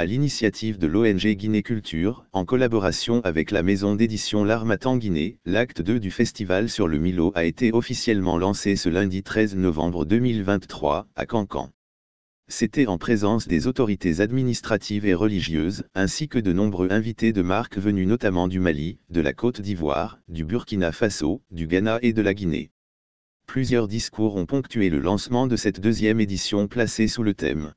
à l'initiative de l'ONG Guinée Culture, en collaboration avec la maison d'édition L'Armatan Guinée, l'acte 2 du festival sur le Milo a été officiellement lancé ce lundi 13 novembre 2023, à Cancan. C'était en présence des autorités administratives et religieuses, ainsi que de nombreux invités de marque venus notamment du Mali, de la Côte d'Ivoire, du Burkina Faso, du Ghana et de la Guinée. Plusieurs discours ont ponctué le lancement de cette deuxième édition placée sous le thème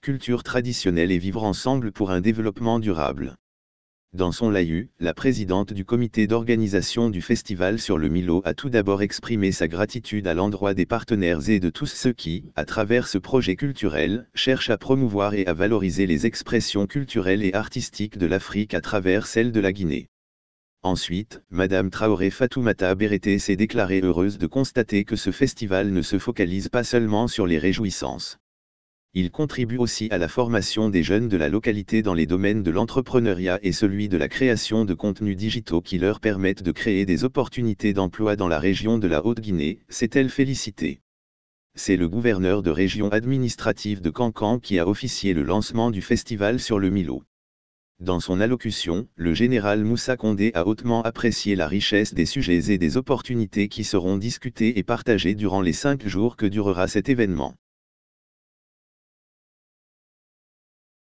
culture traditionnelle et vivre ensemble pour un développement durable. Dans son laïu, la présidente du comité d'organisation du festival sur le Milo a tout d'abord exprimé sa gratitude à l'endroit des partenaires et de tous ceux qui, à travers ce projet culturel, cherchent à promouvoir et à valoriser les expressions culturelles et artistiques de l'Afrique à travers celle de la Guinée. Ensuite, Madame Traoré Fatoumata Bereté s'est déclarée heureuse de constater que ce festival ne se focalise pas seulement sur les réjouissances. Il contribue aussi à la formation des jeunes de la localité dans les domaines de l'entrepreneuriat et celui de la création de contenus digitaux qui leur permettent de créer des opportunités d'emploi dans la région de la Haute-Guinée, s'est-elle félicitée. C'est le gouverneur de région administrative de Cancan qui a officié le lancement du festival sur le Milo. Dans son allocution, le général Moussa Condé a hautement apprécié la richesse des sujets et des opportunités qui seront discutés et partagés durant les cinq jours que durera cet événement.